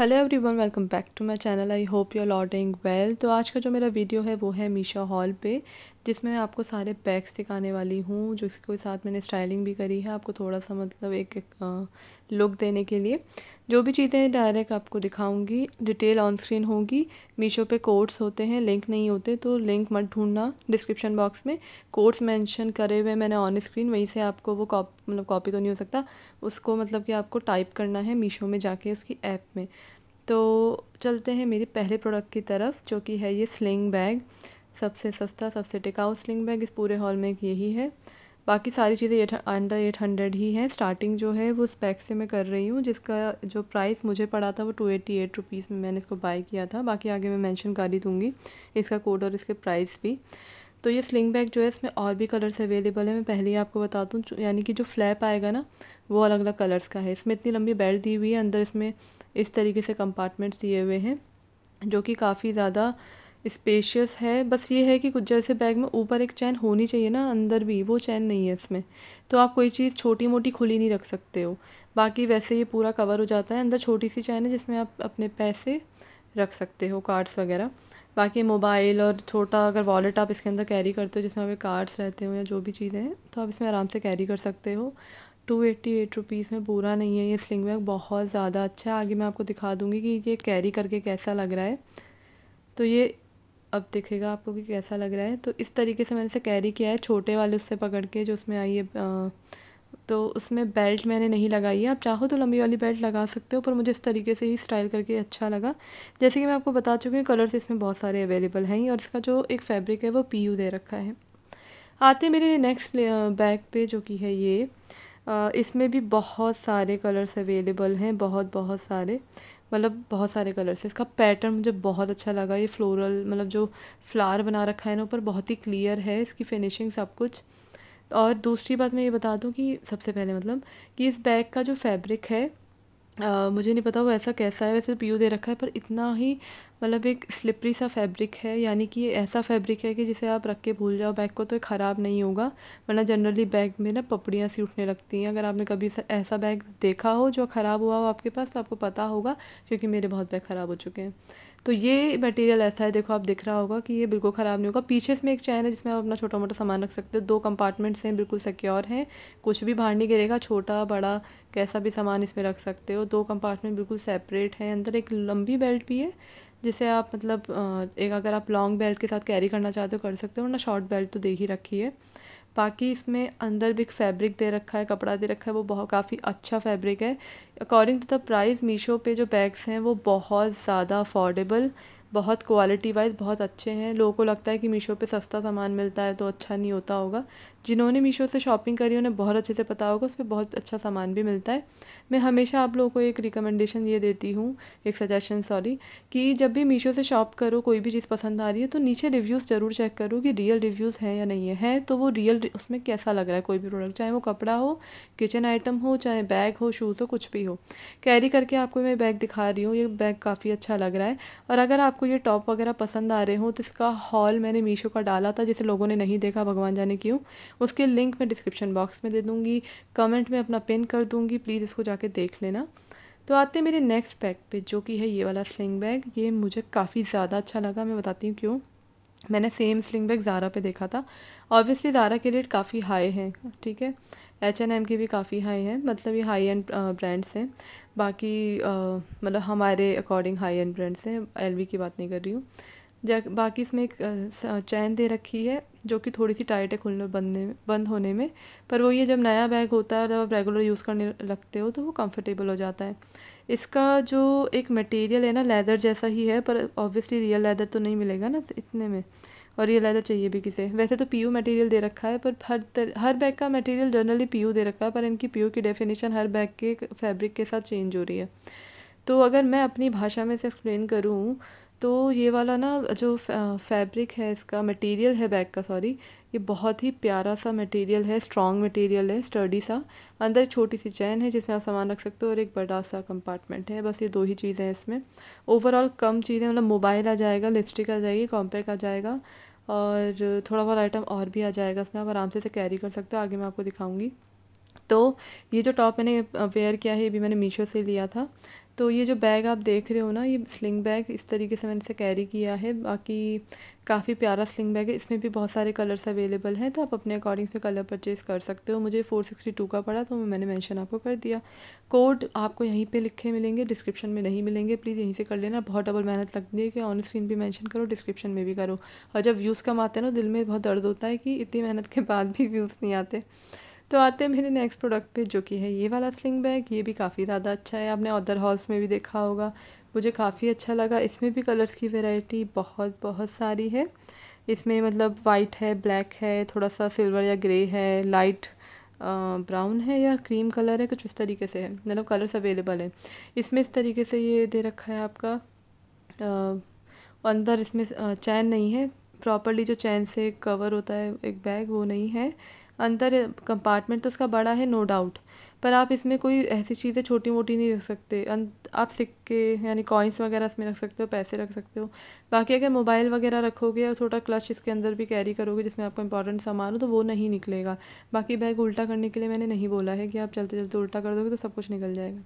hello everyone welcome back to my channel I hope you are doing well तो आज का जो मेरा वीडियो है वो है मीशा हॉल पे जिसमें मैं आपको सारे पैक्स दिखाने वाली हूँ जिसके साथ मैंने स्टाइलिंग भी करी है आपको थोड़ा सा मतलब एक, एक लुक देने के लिए जो भी चीज़ें डायरेक्ट आपको दिखाऊंगी डिटेल ऑन स्क्रीन होगी मीशो पे कोड्स होते हैं लिंक नहीं होते तो लिंक मत ढूंढना डिस्क्रिप्शन बॉक्स में कोड्स मैंशन करे हुए मैंने ऑन स्क्रीन वहीं से आपको वो कॉप मतलब कॉपी तो नहीं हो सकता उसको मतलब कि आपको टाइप करना है मीशो में जाके उसकी ऐप में तो चलते हैं मेरे पहले प्रोडक्ट की तरफ जो कि है ये स्लिंग बैग सबसे सस्ता सबसे टिकाऊ स्लिंग बैग इस पूरे हॉल में यही है बाकी सारी चीज़ें एट अंडर एट हंड्रेड ही हैं स्टार्टिंग जो है वो स्पैक से मैं कर रही हूँ जिसका जो प्राइस मुझे पड़ा था वो टू एटी एट रुपीज़ में मैंने इसको बाई किया था बाकी आगे मैं मेंशन कर ही दूँगी इसका कोड और इसके प्राइस भी तो ये स्लिंग बैग जो है इसमें और भी कलर्स अवेलेबल है मैं पहले ही आपको बता दूँ यानी कि जो फ्लैप आएगा ना वो अलग अलग कलर्स का है इसमें इतनी लंबी बेल्ट दी हुई है अंदर इसमें इस तरीके से कंपार्टमेंट्स दिए हुए हैं जो कि काफ़ी ज़्यादा स्पेशियस है बस ये है कि कुछ जैसे बैग में ऊपर एक चैन होनी चाहिए ना अंदर भी वो चैन नहीं है इसमें तो आप कोई चीज़ छोटी मोटी खुली नहीं रख सकते हो बाकी वैसे ये पूरा कवर हो जाता है अंदर छोटी सी चैन है जिसमें आप अपने पैसे रख सकते हो कार्ड्स वगैरह बाकी मोबाइल और छोटा अगर वॉलेट आप इसके अंदर कैरी करते हो जिसमें आपके कार्ड्स रहते हो या जो भी चीज़ें हैं तो आप इसमें आराम से कैरी कर सकते हो टू एट्टी एट रुपीज़ में पूरा नहीं है ये स्लिंग बैग बहुत ज़्यादा अच्छा है आगे मैं आपको दिखा दूँगी कि ये कैरी करके कैसा लग रहा है तो ये अब दिखेगा आपको कि कैसा लग रहा है तो इस तरीके से मैंने इसे कैरी किया है छोटे वाले उससे पकड़ के जो उसमें आई है तो उसमें बेल्ट मैंने नहीं लगाई है आप चाहो तो लंबी वाली बेल्ट लगा सकते हो पर मुझे इस तरीके से ही स्टाइल करके अच्छा लगा जैसे कि मैं आपको बता चुकी हूँ कलर्स इसमें बहुत सारे अवेलेबल हैं और इसका जो एक फैब्रिक है वो पी दे रखा है आते मेरे नेक्स्ट बैग पे जो कि है ये इसमें भी बहुत सारे कलर्स अवेलेबल हैं बहुत बहुत सारे मतलब बहुत सारे कलर से इसका पैटर्न मुझे बहुत अच्छा लगा ये फ्लोरल मतलब जो फ्लावर बना रखा है ना ऊपर बहुत ही क्लियर है इसकी फिनिशिंग सब कुछ और दूसरी बात मैं ये बता दूँ कि सबसे पहले मतलब कि इस बैग का जो फैब्रिक है आ, मुझे नहीं पता वो ऐसा कैसा है वैसे पीयू दे रखा है पर इतना ही मतलब एक स्लिपरी सा फैब्रिक है यानी कि ये ऐसा फैब्रिक है कि जिसे आप रख के भूल जाओ बैग को तो ख़राब नहीं होगा वरना जनरली बैग में ना पपड़ियाँ सी उठने लगती हैं अगर आपने कभी ऐसा बैग देखा हो जो ख़राब हुआ हो आपके पास तो आपको पता होगा क्योंकि मेरे बहुत बैग ख़राब हो चुके हैं तो ये मटेरियल ऐसा है देखो आप दिख रहा होगा कि ये बिल्कुल ख़राब नहीं होगा पीछे इसमें एक चैन है जिसमें आप अपना छोटा मोटा सामान रख सकते हो दो कंपार्टमेंट्स हैं बिल्कुल सिक्योर हैं कुछ भी बाहर नहीं गिरेगा छोटा बड़ा कैसा भी सामान इसमें रख सकते हो दो कंपार्टमेंट बिल्कुल सेपरेट हैं अंदर एक लंबी बेल्ट भी है जिसे आप मतलब एक अगर आप लॉन्ग बेल्ट के साथ कैरी करना चाहते हो कर सकते हो वरना शॉर्ट बेल्ट तो दे ही रखी है बाकी इसमें अंदर भी एक फैब्रिक दे रखा है कपड़ा दे रखा है वो बहुत काफ़ी अच्छा फैब्रिक है according to the price Meesho पे जो बैग्स हैं वो बहुत ज़्यादा अफोर्डेबल बहुत क्वालिटी वाइज बहुत अच्छे हैं लोगों को लगता है कि मीशो पे सस्ता सामान मिलता है तो अच्छा नहीं होता होगा जिन्होंने मीशो से शॉपिंग करी उन्हें बहुत अच्छे से पता होगा उस पर बहुत अच्छा सामान भी मिलता है मैं हमेशा आप लोगों को एक रिकमेंडेशन ये देती हूँ एक सजेशन सॉरी कि जब भी मीशो से शॉप करो कोई भी चीज़ पसंद आ रही है तो नीचे रिव्यूज़ ज़रूर चेक करो कि रियल रिव्यूज़ हैं या नहीं है है तो वो रियल उसमें कैसा लग रहा है कोई भी प्रोडक्ट चाहे वो कपड़ा हो किचन आइटम हो चाहे बैग हो शूज़ हो कुछ भी हो कैरी करके आपको मैं बैग दिखा रही हूँ ये बैग काफ़ी अच्छा लग रहा है और अगर आपको ये टॉप वगैरह पसंद आ रहे हो तो इसका हॉल मैंने मीशो का डाला था जिसे लोगों ने नहीं देखा भगवान जाने क्यों उसके लिंक मैं डिस्क्रिप्शन बॉक्स में दे दूँगी कमेंट में अपना पिन कर दूँगी प्लीज़ इसको जाके देख लेना तो आते हैं मेरे नेक्स्ट पैक पे जो कि है ये वाला स्लिंग बैग ये मुझे काफ़ी ज़्यादा अच्छा लगा मैं बताती हूँ क्यों मैंने सेम स्लिंग बैग ज़ारा पे देखा था ऑब्वियसली ज़ारा के रेट काफ़ी हाई हैं ठीक है एच एन एम के भी काफ़ी हाई हैं मतलब ये हाई एंड ब्रांड्स हैं बाकी मतलब हमारे अकॉर्डिंग हाई एंड ब्रांड्स हैं एल की बात नहीं कर रही हूँ बाकी इसमें एक चैन दे रखी है जो कि थोड़ी सी टाइट है खुलने बनने बंद होने में पर वो ये जब नया बैग होता है जब आप रेगुलर यूज़ करने लगते हो तो वो कंफर्टेबल हो जाता है इसका जो एक मटेरियल है ना लेदर जैसा ही है पर ऑब्वियसली रियल लेदर तो नहीं मिलेगा ना इतने में और रियल लेदर चाहिए भी किसे वैसे तो पी मटेरियल दे रखा है पर हर तर, हर बैग का मटेरियल जनरली पी दे रखा है पर इनकी पी की डेफिनेशन हर बैग के फैब्रिक के साथ चेंज हो रही है तो अगर मैं अपनी भाषा में से एक्सप्लेन करूँ तो ये वाला ना जो फैब्रिक है इसका मटेरियल है बैग का सॉरी ये बहुत ही प्यारा सा मटेरियल है स्ट्रॉन्ग मटेरियल है स्टर्डी सा अंदर छोटी सी चैन है जिसमें आप सामान रख सकते हो और एक बड़ा सा कंपार्टमेंट है बस ये दो ही चीज़ें हैं इसमें ओवरऑल कम चीज़ें मतलब मोबाइल आ जाएगा लिपस्टिक आ जाएगी कॉम्पैक्ट आ जाएगा और थोड़ा बहुत आइटम और भी आ जाएगा इसमें आप आराम से इसे कैरी कर सकते हो आगे मैं आपको दिखाऊँगी तो ये जो टॉप मैंने वेयर किया है ये भी मैंने मीशो से लिया था तो ये जो बैग आप देख रहे हो ना ये स्लिंग बैग इस तरीके से मैंने इसे कैरी किया है बाकी काफ़ी प्यारा स्लिंग बैग है इसमें भी बहुत सारे कलर्स अवेलेबल हैं तो आप अपने अकॉर्डिंग पे कलर परचेज़ कर सकते हो मुझे 462 का पड़ा तो मैंने मेंशन आपको कर दिया कोड आपको यहीं पे लिखे मिलेंगे डिस्क्रिप्शन में नहीं मिलेंगे प्लीज़ यहीं से कर लेना बहुत डबल मेहनत लगती है कि ऑन स्क्रीन भी मैंशन करो डिस्क्रिप्शन में भी करो और जब व्यूज़ कम आते हैं ना दिल में बहुत दर्द होता है कि इतनी मेहनत के बाद भी व्यूज़ नहीं आते तो आते हैं मेरे नेक्स्ट प्रोडक्ट पे जो कि है ये वाला स्लिंग बैग ये भी काफ़ी ज़्यादा अच्छा है आपने अदर हॉल्स में भी देखा होगा मुझे काफ़ी अच्छा लगा इसमें भी कलर्स की वेराइटी बहुत बहुत सारी है इसमें मतलब वाइट है ब्लैक है थोड़ा सा सिल्वर या ग्रे है लाइट ब्राउन है या क्रीम कलर है कुछ इस तरीके से है मतलब कलर्स अवेलेबल है इसमें इस तरीके से ये दे रखा है आपका आ, अंदर इसमें चैन नहीं है प्रॉपरली जो चैन से कवर होता है एक बैग वो नहीं है अंदर कंपार्टमेंट तो उसका बड़ा है नो डाउट पर आप इसमें कोई ऐसी चीज़ें छोटी मोटी नहीं रख सकते अं, आप सिक्के यानी कॉइन्स वगैरह इसमें रख सकते हो पैसे रख सकते हो बाकी अगर मोबाइल वगैरह रखोगे और थोड़ा क्लच इसके अंदर भी कैरी करोगे जिसमें आपका इंपॉर्टेंट सामान हो तो वो नहीं निकलेगा बाकी बैग उल्टा करने के लिए मैंने नहीं बोला है कि आप चलते चलते उल्टा कर दोगे तो सब कुछ निकल जाएगा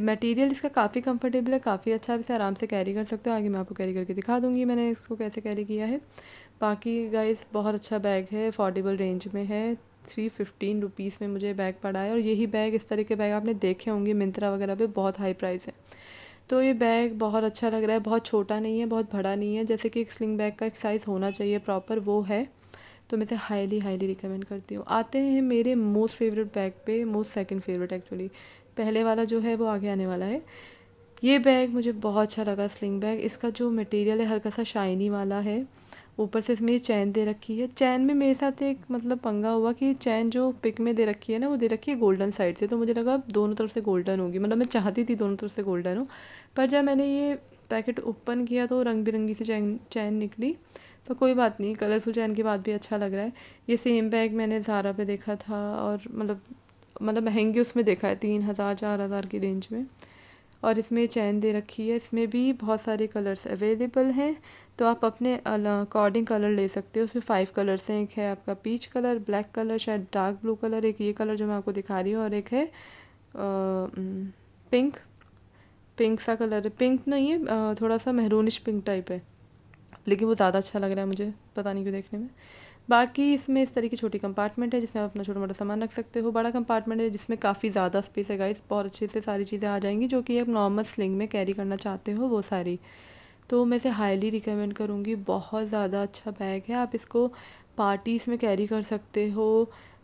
मटेरियल इसका काफ़ी कंफर्टेबल है काफ़ी अच्छा आप इसे आराम से कैरी कर सकते हो आगे मैं आपको कैरी करके दिखा दूँगी मैंने इसको कैसे कैरी किया है बाकी गाइस बहुत अच्छा बैग है अफोर्डेबल रेंज में है थ्री फिफ्टीन रुपीज़ में मुझे बैग पड़ा है और यही बैग इस तरह के बैग आपने देखे होंगे मिंत्रा वगैरह पर बहुत हाई प्राइस है तो ये बैग बहुत अच्छा लग रहा है बहुत छोटा नहीं है बहुत बड़ा नहीं है जैसे कि एक स्लिंग बैग का एक साइज़ होना चाहिए प्रॉपर वो है तो मैं इसे हाईली हाईली रिकमेंड करती हूँ आते हैं मेरे मोस्ट फेवरेट बैग पे मोस्ट सेकंड फेवरेट एक्चुअली पहले वाला जो है वो आगे आने वाला है ये बैग मुझे बहुत अच्छा लगा स्लिंग बैग इसका जो मटेरियल है हल्का सा शाइनी वाला है ऊपर से इसमें ये चैन दे रखी है चैन में मेरे साथ एक मतलब पंगा हुआ कि चैन जो पिक में दे रखी है ना वो दे रखी है गोल्डन साइड से तो मुझे लगा दोनों तरफ से गोल्डन होगी मतलब मैं चाहती थी दोनों तरफ से गोल्डन हो पर जब मैंने ये पैकेट ओपन किया तो रंग बिरंगी सी चैन चैन निकली तो कोई बात नहीं कलरफुल चैन के बाद भी अच्छा लग रहा है ये सेम बैग मैंने ज़ारा पे देखा था और मतलब मतलब महंगे उसमें देखा है तीन हज़ार चार हज़ार की रेंज में और इसमें चैन दे रखी है इसमें भी बहुत सारे कलर्स अवेलेबल हैं तो आप अपने अकॉर्डिंग कलर ले सकते हो उसमें फ़ाइव कलर्स हैं एक है आपका पीच कलर ब्लैक कलर शायद डार्क ब्लू कलर एक ये कलर जो मैं आपको दिखा रही हूँ और एक है आ, पिंक पिंक सा कलर है पिंक नहीं है थोड़ा सा मेहरूनिश पिंक टाइप है लेकिन वो ज़्यादा अच्छा लग रहा है मुझे पता नहीं क्यों देखने में बाकी इसमें इस तरह की छोटी कंपार्टमेंट है जिसमें आप अपना छोटा मोटा सामान रख सकते हो बड़ा कंपार्टमेंट है जिसमें काफ़ी ज़्यादा स्पेस है गाइस बहुत अच्छे से सारी चीज़ें आ जाएंगी जो कि आप नॉर्मल स्लिंग में कैरी करना चाहते हो वो सारी तो मैं इसे हाईली रिकमेंड करूँगी बहुत ज़्यादा अच्छा बैग है आप इसको पार्टीज़ में कैरी कर सकते हो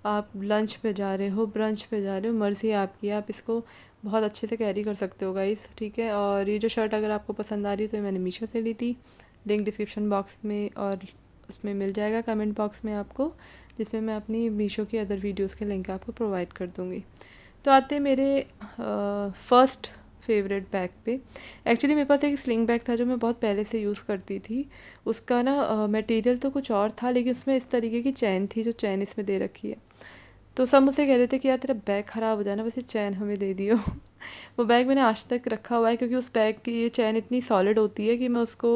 आप लंच पे जा रहे हो ब्रंच पे जा रहे हो मर्ज़ी आपकी आप इसको बहुत अच्छे से कैरी कर सकते हो गाइस ठीक है और ये जो शर्ट अगर आपको पसंद आ रही है तो मैंने मीशो से ली थी लिंक डिस्क्रिप्शन बॉक्स में और उसमें मिल जाएगा कमेंट बॉक्स में आपको जिसमें मैं अपनी मीशो की अदर वीडियोस के लिंक आपको प्रोवाइड कर दूँगी तो आते मेरे फर्स्ट फेवरेट बैग पे एक्चुअली मेरे पास एक स्लिंग बैग था जो मैं बहुत पहले से यूज़ करती थी उसका ना मटेरियल तो कुछ और था लेकिन उसमें इस तरीके की चैन थी जो चैन इसमें दे रखी है तो सब मुझसे कह रहे थे कि यार तेरा बैग ख़राब हो जाना वैसे चैन हमें दे दियो वो बैग मैंने आज तक रखा हुआ है क्योंकि उस बैग की ये चैन इतनी सॉलिड होती है कि मैं उसको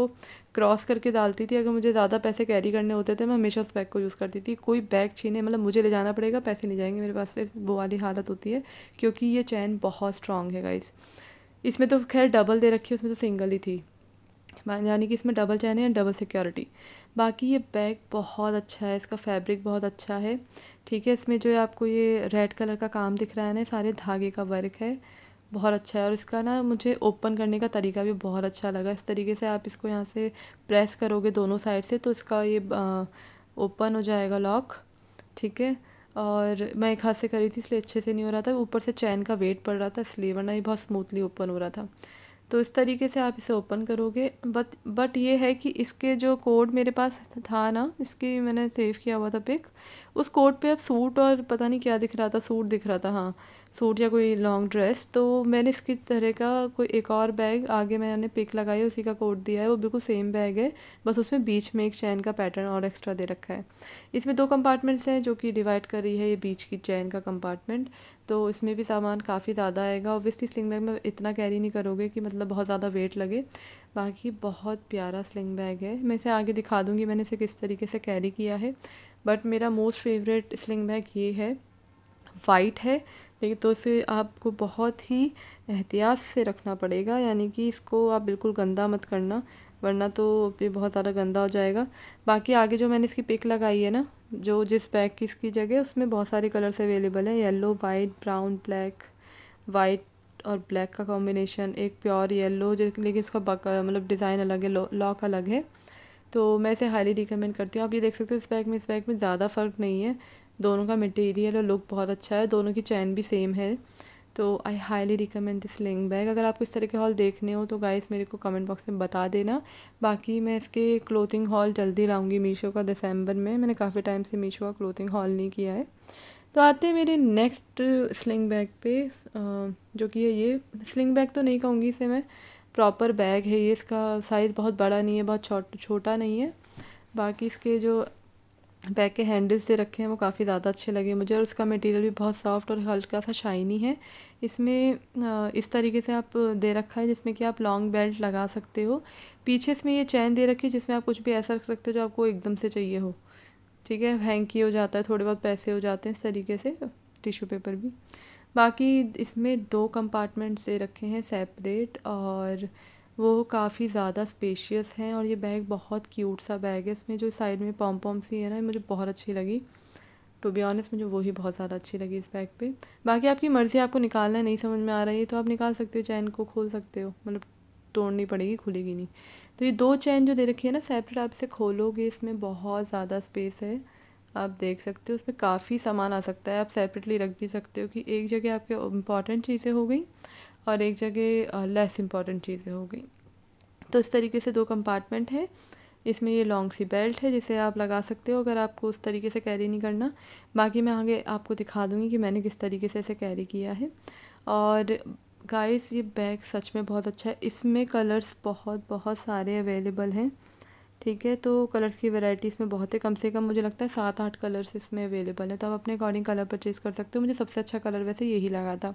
क्रॉस करके डालती थी अगर मुझे ज़्यादा पैसे कैरी करने होते थे तो मैं हमेशा उस बैग को यूज़ करती थी कोई बैग छीने मतलब मुझे ले जाना पड़ेगा पैसे नहीं जाएंगे मेरे पास वो वाली हालत होती है क्योंकि ये चैन बहुत स्ट्रांग है गाइज इसमें तो खैर डबल दे रखी है उसमें तो सिंगल ही थी यानी कि इसमें डबल चैन है डबल सिक्योरिटी बाकी ये बैग बहुत अच्छा है इसका फैब्रिक बहुत अच्छा है ठीक है इसमें जो है आपको ये रेड कलर का काम दिख रहा है ना सारे धागे का वर्क है बहुत अच्छा है और इसका ना मुझे ओपन करने का तरीका भी बहुत अच्छा लगा इस तरीके से आप इसको यहाँ से प्रेस करोगे दोनों साइड से तो इसका ये ओपन हो जाएगा लॉक ठीक है और मैं एक हाथ से करी थी इसलिए अच्छे से नहीं हो रहा था ऊपर से चैन का वेट पड़ रहा था इसलिए वरना ये बहुत स्मूथली ओपन हो रहा था तो इस तरीके से आप इसे ओपन करोगे बट बट ये है कि इसके जो कोड मेरे पास था ना इसकी मैंने सेव किया हुआ था पिक उस कोड पे अब सूट और पता नहीं क्या दिख रहा था सूट दिख रहा था हाँ सूट या कोई लॉन्ग ड्रेस तो मैंने इसकी तरह का कोई एक और बैग आगे मैंने पिक लगाई है उसी का कोड दिया है वो बिल्कुल सेम बैग है बस उसमें बीच में एक चैन का पैटर्न और एक्स्ट्रा दे रखा है इसमें दो कंपार्टमेंट्स हैं जो कि डिवाइड कर रही है ये बीच की चैन का कंपार्टमेंट तो इसमें भी सामान काफ़ी ज़्यादा आएगा ऑब्वियसली स्लिंग बैग में इतना कैरी नहीं करोगे कि मतलब बहुत ज़्यादा वेट लगे बाकी बहुत प्यारा स्लिंग बैग है मैं इसे आगे दिखा दूँगी मैंने इसे किस तरीके से कैरी किया है बट मेरा मोस्ट फेवरेट स्लिंग बैग ये है वाइट है लेकिन तो इसे आपको बहुत ही एहतियात से रखना पड़ेगा यानी कि इसको आप बिल्कुल गंदा मत करना वरना तो ये बहुत ज़्यादा गंदा हो जाएगा बाकी आगे जो मैंने इसकी पिक लगाई है ना जो जिस बैग की इसकी जगह उसमें बहुत सारे कलर्स अवेलेबल हैं yellow white brown black white और ब्लैक का कॉम्बिनेशन एक प्योर येलो लेकिन इसका मतलब डिज़ाइन अलग है लॉक अलग है तो मैं इसे हाईली रिकमेंड करती हूँ आप ये देख सकते हो इस बैग में इस बैग में ज़्यादा फ़र्क नहीं है दोनों का मटेरियल और लुक बहुत अच्छा है दोनों की चैन भी सेम है तो I highly recommend this sling bag अगर आपको इस तरह के हॉल देखने हो तो गाइस मेरे को कमेंट बॉक्स में बता देना बाकी मैं इसके क्लोथिंग हॉल जल्दी लाऊंगी मीशो का दिसंबर में मैंने काफ़ी टाइम से मीशो का क्लोथिंग हॉल नहीं किया है तो आते हैं मेरे नेक्स्ट स्लिंग बैग पे जो कि है ये स्लिंग बैग तो नहीं कहूँगी इसे मैं प्रॉपर बैग है ये इसका साइज़ बहुत बड़ा नहीं है बहुत छोटा नहीं है बाकी इसके जो बैग के हैंडल से रखे हैं वो काफ़ी ज़्यादा अच्छे लगे मुझे और उसका मटेरियल भी बहुत सॉफ्ट और हल्का सा शाइनी है इसमें इस तरीके से आप दे रखा है जिसमें कि आप लॉन्ग बेल्ट लगा सकते हो पीछे इसमें ये चैन दे रखी है जिसमें आप कुछ भी ऐसा रख सकते हो जो आपको एकदम से चाहिए हो ठीक है हैंग की हो जाता है थोड़े बहुत पैसे हो जाते हैं इस तरीके से टिशू पेपर भी बाकी इसमें दो कंपार्टमेंट्स दे रखे हैं सेपरेट और वो काफ़ी ज़्यादा स्पेशियस हैं और ये बैग बहुत क्यूट सा बैग है इसमें जो साइड में पॉम पॉम सी है ना मुझे बहुत अच्छी लगी टू बी ऑनेस्ट मुझे वही बहुत ज़्यादा अच्छी लगी इस बैग पे बाकी आपकी मर्ज़ी आपको निकालना नहीं समझ में आ रही है तो आप निकाल सकते हो चैन को खोल सकते हो मतलब तोड़नी पड़ेगी खुलेगी नहीं तो ये दो चैन जो दे रखी है ना सेपरेट आप इसे खोलोगे इसमें बहुत ज़्यादा स्पेस है आप देख सकते हो उसमें काफ़ी सामान आ सकता है आप सेपरेटली रख भी सकते हो कि एक जगह आपके इंपॉर्टेंट चीज़ें हो गई और एक जगह लेस इम्पॉर्टेंट चीज़ें हो गई तो इस तरीके से दो कंपार्टमेंट हैं इसमें ये लॉन्ग सी बेल्ट है जिसे आप लगा सकते हो अगर आपको उस तरीके से कैरी नहीं करना बाकी मैं आगे आपको दिखा दूँगी कि मैंने किस तरीके से इसे कैरी किया है और गाइस ये बैग सच में बहुत अच्छा है इसमें कलर्स बहुत बहुत सारे अवेलेबल हैं ठीक है तो कलर्स की वैरायटी इसमें बहुत है कम से कम मुझे लगता है सात आठ कलर्स इसमें अवेलेबल है तो आप अपने अकॉर्डिंग कलर परचेज़ कर सकते हो मुझे सबसे अच्छा कलर वैसे यही लगा था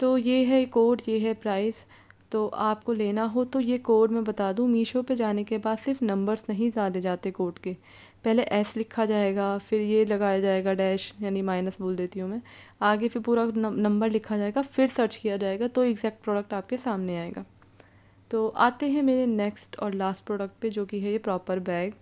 तो ये है कोड ये है प्राइस तो आपको लेना हो तो ये कोड मैं बता दूँ मीशो पे जाने के बाद सिर्फ नंबर्स नहीं ज़्यादा जाते कोड के पहले एस लिखा जाएगा फिर ये लगाया जाएगा डैश यानी माइनस बोल देती हूँ मैं आगे फिर पूरा नंबर लिखा जाएगा फिर सर्च किया जाएगा तो एग्जैक्ट प्रोडक्ट आपके सामने आएगा तो आते हैं मेरे नेक्स्ट और लास्ट प्रोडक्ट पे जो कि है ये प्रॉपर बैग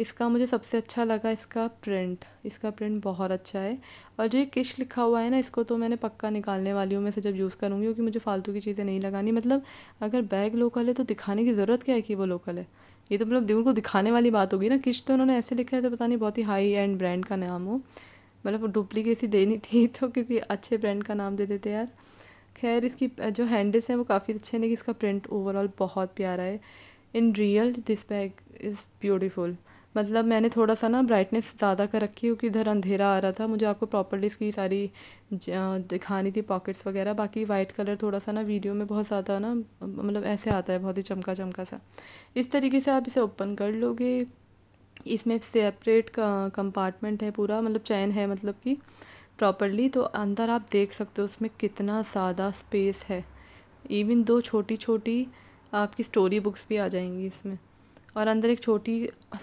इसका मुझे सबसे अच्छा लगा इसका प्रिंट इसका प्रिंट बहुत अच्छा है और जो ये किश लिखा हुआ है ना इसको तो मैंने पक्का निकालने वाली हूँ मैं से जब यूज़ करूँगी क्योंकि मुझे फालतू की चीज़ें नहीं लगानी मतलब अगर बैग लोकल है तो दिखाने की ज़रूरत क्या है कि वो लोकल है ये तो मतलब को दिखाने वाली बात होगी ना किश तो उन्होंने ऐसे लिखा है तो पता नहीं बहुत ही हाई एंड ब्रांड का नाम हो मतलब डुप्लीकेसी देनी थी तो किसी अच्छे ब्रांड का नाम दे देते यार खैर इसकी जो हैंडल्स हैं वो काफ़ी अच्छे हैं कि इसका प्रिंट ओवरऑल बहुत प्यारा है in real this bag is beautiful मतलब मैंने थोड़ा सा ना ब्राइटनेस ज़्यादा कर रखी क्योंकि इधर अंधेरा आ रहा था मुझे आपको प्रॉपर्ली इसकी सारी दिखानी थी पॉकेट्स वगैरह बाकी वाइट कलर थोड़ा सा ना वीडियो में बहुत ज़्यादा ना मतलब ऐसे आता है बहुत ही चमका चमका सा इस तरीके से आप इसे ओपन कर लोगे इसमें सेपरेट कंपार्टमेंट है पूरा मतलब चैन है मतलब कि प्रॉपरली तो अंदर आप देख सकते हो उसमें कितना ज़्यादा स्पेस है इवन दो छोटी छोटी आपकी स्टोरी बुक्स भी आ जाएंगी इसमें और अंदर एक छोटी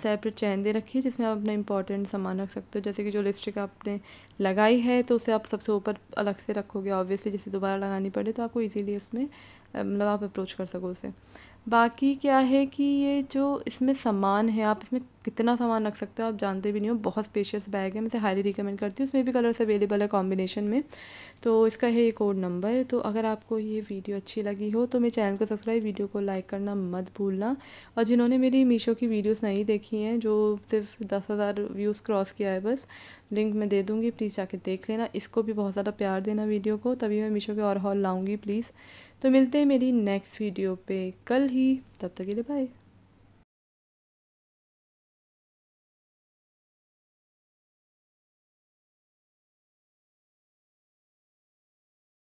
सेपरेट चैन दे रखी है जिसमें आप अपना इंपॉर्टेंट सामान रख सकते हो जैसे कि जो लिपस्टिक आपने लगाई है तो उसे आप सबसे ऊपर अलग से रखोगे ऑब्वियसली जैसे दोबारा लगानी पड़े तो आपको ईजीली उसमें मतलब आप अप्रोच कर सको उसे बाकी क्या है कि ये जो इसमें सामान है आप इसमें कितना सामान रख सकते हो आप जानते भी नहीं हो बहुत स्पेशियस बैग है मैं इसे हाईली रिकमेंड करती हूँ उसमें भी कलर्स अवेलेबल है कॉम्बिनेशन में तो इसका है ये कोड नंबर तो अगर आपको ये वीडियो अच्छी लगी हो तो मेरे चैनल को सब्सक्राइब वीडियो को लाइक करना मत भूलना और जिन्होंने मेरी मीशो की वीडियोज़ नहीं देखी हैं जो सिर्फ दस हज़ार व्यूज़ क्रॉस किया है बस लिंक मैं दे दूँगी प्लीज़ जाके देख लेना इसको भी बहुत ज़्यादा प्यार देना वीडियो को तभी मैं मीशो के और हॉल लाऊँगी प्लीज़ तो मिलते हैं मेरी नेक्स्ट वीडियो पे कल ही तब तक के लिए बाय